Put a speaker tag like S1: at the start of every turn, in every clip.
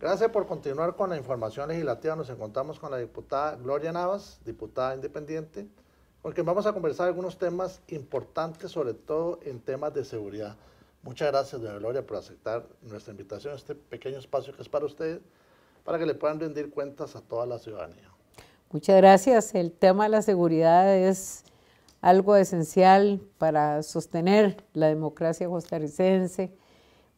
S1: Gracias por continuar con la información legislativa. Nos encontramos con la diputada Gloria Navas, diputada independiente, con quien vamos a conversar algunos temas importantes, sobre todo en temas de seguridad. Muchas gracias, doña Gloria, por aceptar nuestra invitación a este pequeño espacio que es para ustedes, para que le puedan rendir cuentas a toda la ciudadanía.
S2: Muchas gracias. El tema de la seguridad es algo esencial para sostener la democracia costarricense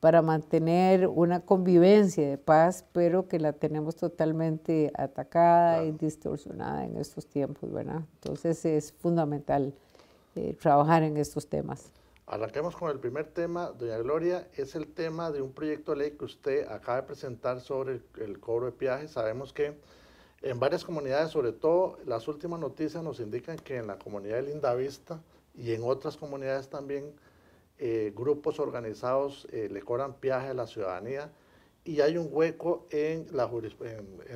S2: para mantener una convivencia de paz, pero que la tenemos totalmente atacada y distorsionada en estos tiempos, ¿verdad? Entonces es fundamental eh, trabajar en estos temas.
S1: Arranquemos con el primer tema, doña Gloria, es el tema de un proyecto de ley que usted acaba de presentar sobre el, cobro de peajes. Sabemos que en varias comunidades, sobre todo las últimas noticias nos indican que en la comunidad de Linda Vista y en otras comunidades también, eh, grupos organizados eh, le cobran viaje a la ciudadanía y hay un hueco en la,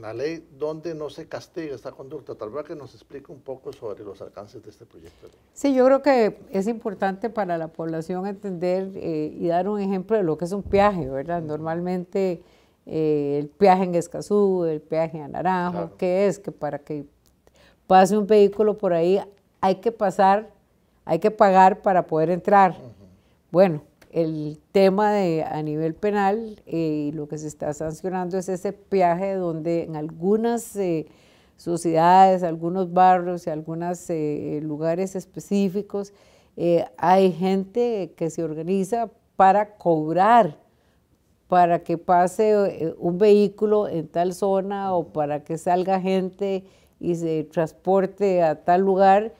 S1: la ley donde no se castiga esta conducta. Tal vez que nos explique un poco sobre los alcances de este proyecto.
S2: Sí, yo creo que es importante para la población entender eh, y dar un ejemplo de lo que es un peaje, ¿verdad? Normalmente el peaje en Escazú, el peaje en Naranjo, ¿qué es que para que pase un vehículo por ahí hay que pasar, hay que pagar para poder entrar. Bueno, el tema de a nivel penal y eh, lo que se está sancionando es ese peaje donde en algunas eh, sociedades, algunos barrios y algunos eh, lugares específicos hay gente que se organiza para cobrar para que pase un vehículo en tal zona o para que salga gente y se transporte a tal lugar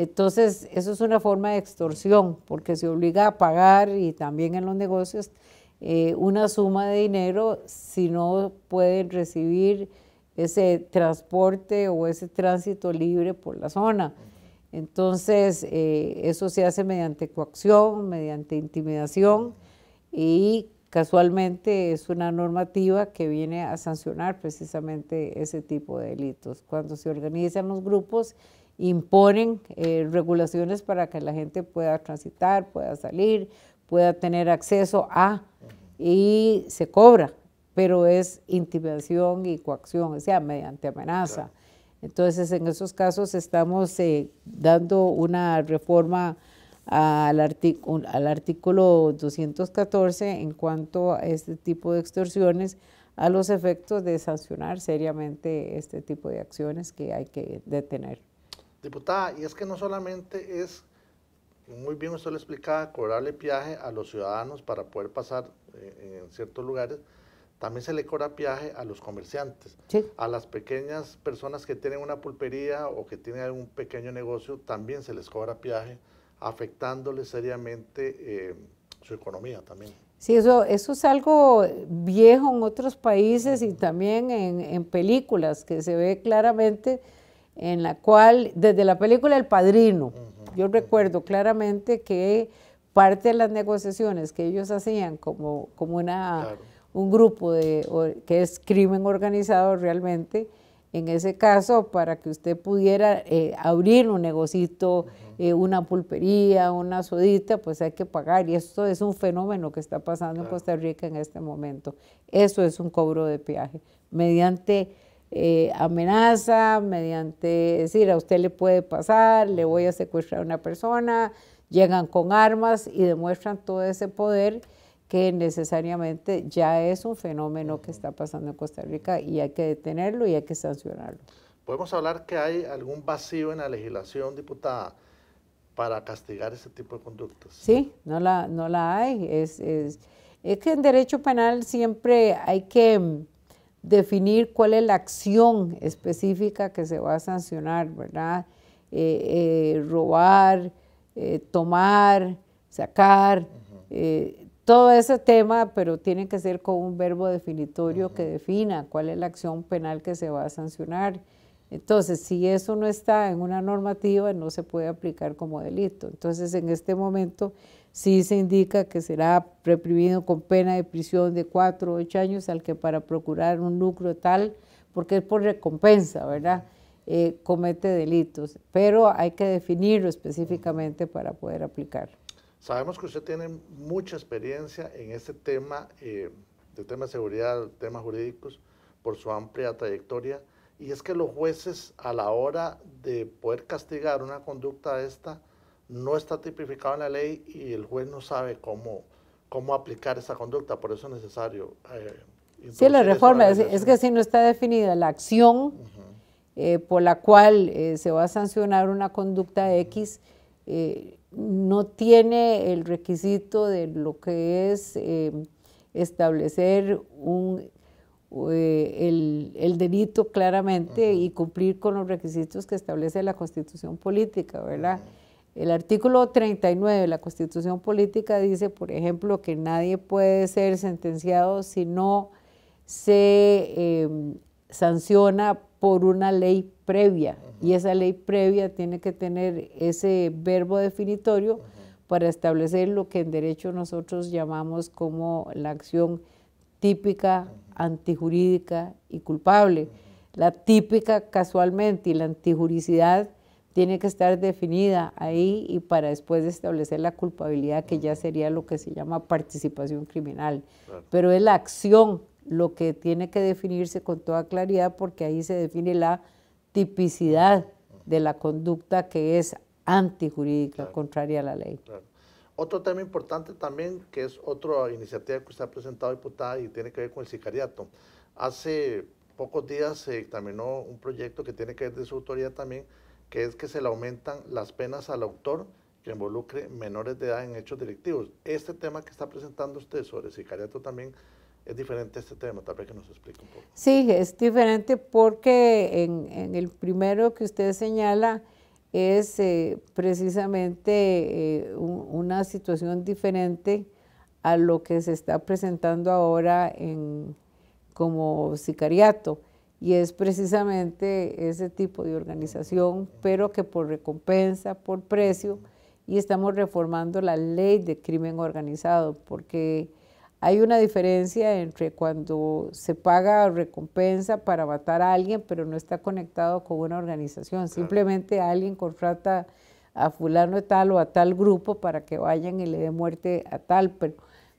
S2: entonces, eso es una forma de extorsión, porque se obliga a pagar y también en los negocios eh, una suma de dinero si no pueden recibir ese transporte o ese tránsito libre por la zona. Entonces, eh, eso se hace mediante coacción, mediante intimidación y casualmente es una normativa que viene a sancionar precisamente ese tipo de delitos. Cuando se organizan los grupos imponen eh, regulaciones para que la gente pueda transitar, pueda salir, pueda tener acceso a, y se cobra, pero es intimidación y coacción, o sea, mediante amenaza. Entonces, en esos casos estamos eh, dando una reforma al, al artículo 214 en cuanto a este tipo de extorsiones a los efectos de sancionar seriamente este tipo de acciones que hay que detener.
S1: Diputada, y es que no solamente es, muy bien usted lo explicaba, cobrarle viaje a los ciudadanos para poder pasar eh, en ciertos lugares, también se le cobra viaje a los comerciantes, a las pequeñas personas que tienen una pulpería o que tienen algún pequeño negocio, también se les cobra peaje, afectándoles seriamente eh, su economía también.
S2: Sí, eso, eso es algo viejo en otros países y también en películas que se ve claramente en la cual, desde la película El Padrino, yo recuerdo claramente que parte de las negociaciones que ellos hacían como, como una, un grupo de, que es crimen organizado realmente, en ese caso, para que usted pudiera eh, abrir un negocito, eh, una pulpería, una sodita, pues hay que pagar. Y esto es un fenómeno que está pasando en Costa Rica en este momento. Eso es un cobro de peaje mediante eh, amenaza, mediante decir, a usted le puede pasar, le voy a secuestrar a una persona, llegan con armas y demuestran todo ese poder que necesariamente ya es un fenómeno que está pasando en Costa Rica y hay que detenerlo y hay que sancionarlo.
S1: Podemos hablar que hay algún vacío en la legislación, diputada, para castigar ese tipo de conductas.
S2: Sí, no la, no la hay. Es, es, es que en derecho penal siempre hay que definir cuál es la acción específica que se va a sancionar, ¿verdad? Eh, eh, robar, eh, tomar, sacar, todo ese tema, pero tiene que ser con un verbo definitorio que defina cuál es la acción penal que se va a sancionar. Entonces, si eso no está en una normativa, no se puede aplicar como delito. Entonces, en este momento Sí se indica que será reprimido con pena de prisión de cuatro o ocho años al que para procurar un lucro tal, porque es por recompensa, ¿verdad? Eh, comete delitos, pero hay que definirlo específicamente para poder aplicar.
S1: Sabemos que usted tiene mucha experiencia en este tema, eh, de tema de seguridad, temas jurídicos, por su amplia trayectoria, y es que los jueces a la hora de poder castigar una conducta de esta, no está tipificado en la ley y el juez no sabe cómo, cómo aplicar esa conducta, por eso es necesario. Eh, sí, la reforma, es, que si
S2: no está definida la acción eh, por la cual eh, se va a sancionar una conducta X, no tiene el requisito de lo que es establecer un, el, el, delito claramente y cumplir con los requisitos que establece la constitución política, ¿verdad? El artículo 39 de la Constitución Política dice, por ejemplo, que nadie puede ser sentenciado si no se em, sanciona por una ley previa. Y esa ley previa tiene que tener ese verbo definitorio para establecer lo que en derecho nosotros llamamos como la acción típica, antijurídica y culpable. La típica casualmente y la antijuricidad tiene que estar definida ahí y para después establecer la culpabilidad, que ya sería lo que se llama participación criminal. Pero es la acción lo que tiene que definirse con toda claridad porque ahí se define la tipicidad de la conducta que es antijurídica, contraria a la ley.
S1: Otro tema importante también, que es otra iniciativa que usted ha presentado, diputada, y tiene que ver con el sicariato. Hace pocos días se examinó un proyecto que tiene que ver de su autoridad también, que es que se le aumentan las penas al autor que involucre menores de edad en hechos delictivos. Este tema que está presentando usted sobre sicariato también es diferente a este tema, tal vez que nos explique un
S2: poco. Sí, es diferente porque en, el primero que usted señala es eh, precisamente eh, una situación diferente a lo que se está presentando ahora como sicariato y es precisamente ese tipo de organización, pero que por recompensa, por precio, y estamos reformando la ley de crimen organizado, porque hay una diferencia entre cuando se paga recompensa para matar a alguien, pero no está conectado con una organización, simplemente alguien contrata a fulano de tal o a tal grupo para que vayan y le dé muerte a tal,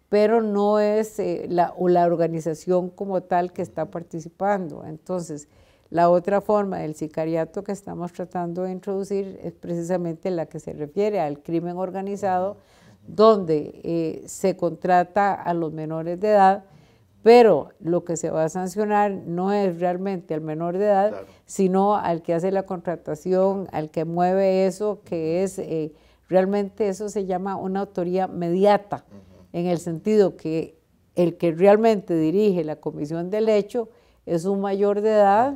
S2: pero no es eh, la, organización como tal que está participando. Entonces, la otra forma del sicariato que estamos tratando de introducir es precisamente la que se refiere al crimen organizado, donde eh, se contrata a los menores de edad, pero lo que se va a sancionar no es realmente al menor de edad, sino al que hace la contratación, al que mueve eso, que es eh, realmente eso se llama una autoría mediata en el sentido que el que realmente dirige la comisión del hecho es un mayor de edad,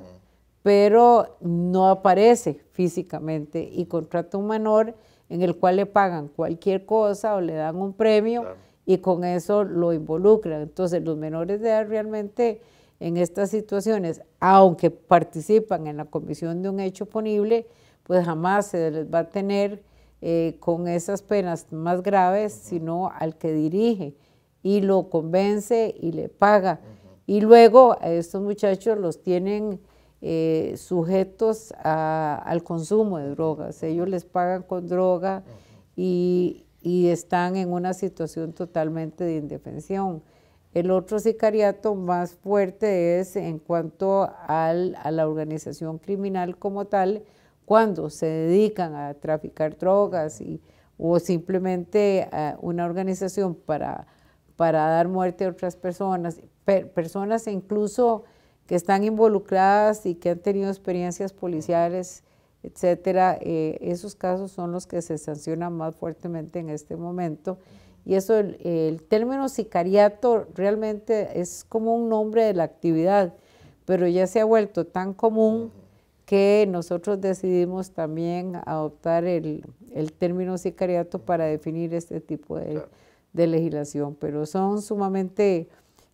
S2: pero no aparece físicamente y contrata un menor en el cual le pagan cualquier cosa o le dan un premio y con eso lo involucran. Entonces los menores de edad realmente en estas situaciones, aunque participan en la comisión de un hecho punible, pues jamás se les va a tener eh, con esas penas más graves, sino al que dirige y lo convence y le paga. Y luego eh, estos muchachos los tienen eh, sujetos al consumo de drogas. Ellos les pagan con droga y, están en una situación totalmente de indefensión. El otro sicariato más fuerte es en cuanto a la organización criminal como tal, cuando se dedican a traficar drogas y, o simplemente a eh, una organización para, para dar muerte a otras personas, personas incluso que están involucradas y que han tenido experiencias policiales, etcétera, eh, esos casos son los que se sancionan más fuertemente en este momento. Y eso, el, término sicariato realmente es como un nombre de la actividad, pero ya se ha vuelto tan común que nosotros decidimos también adoptar el, término sicariato para definir este tipo de, legislación, pero son sumamente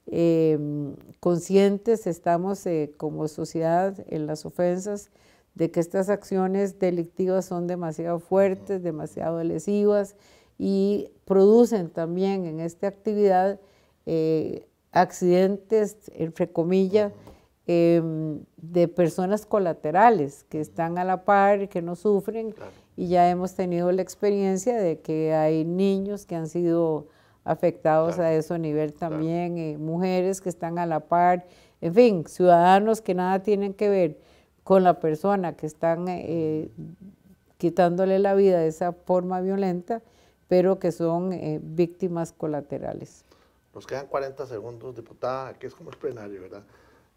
S2: em, conscientes, estamos eh, como sociedad en las ofensas de que estas acciones delictivas son demasiado fuertes, demasiado lesivas y producen también en esta actividad eh, accidentes, entre comillas, Em, de personas colaterales que están a la par, que no sufren, y ya hemos tenido la experiencia de que hay niños que han sido afectados a ese nivel también, eh, mujeres que están a la par, en fin, ciudadanos que nada tienen que ver con la persona que están eh, quitándole la vida de esa forma violenta, pero que son eh, víctimas colaterales.
S1: Nos quedan 40 segundos, diputada, que es como el plenario, ¿verdad?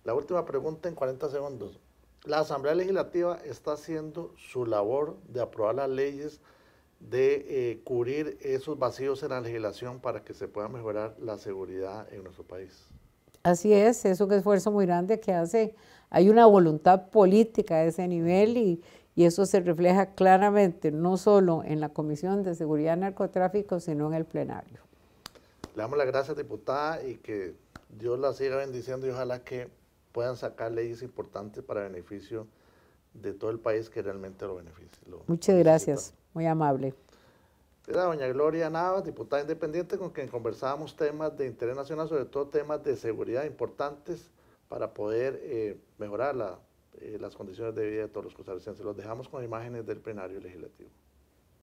S1: La última pregunta en 40 segundos. La Asamblea Legislativa está haciendo su labor de aprobar las leyes, de eh, cubrir esos vacíos en la legislación para que se pueda mejorar la seguridad en nuestro país.
S2: Así es, es un esfuerzo muy grande que hace. Hay una voluntad política a ese nivel y, y eso se refleja claramente no solo en la Comisión de Seguridad y Narcotráfico, sino en el plenario.
S1: Le damos las gracias, diputada, y que Dios la siga bendiciendo y ojalá que puedan sacar leyes importantes para beneficio de todo el país que realmente lo beneficie.
S2: Muchas gracias, muy amable.
S1: Era doña Gloria Navas, diputada independiente, con quien conversábamos temas de interés nacional, sobre todo temas de seguridad importantes para poder eh, mejorar eh, las condiciones de vida de todos los costarricenses. Los dejamos con imágenes del plenario legislativo.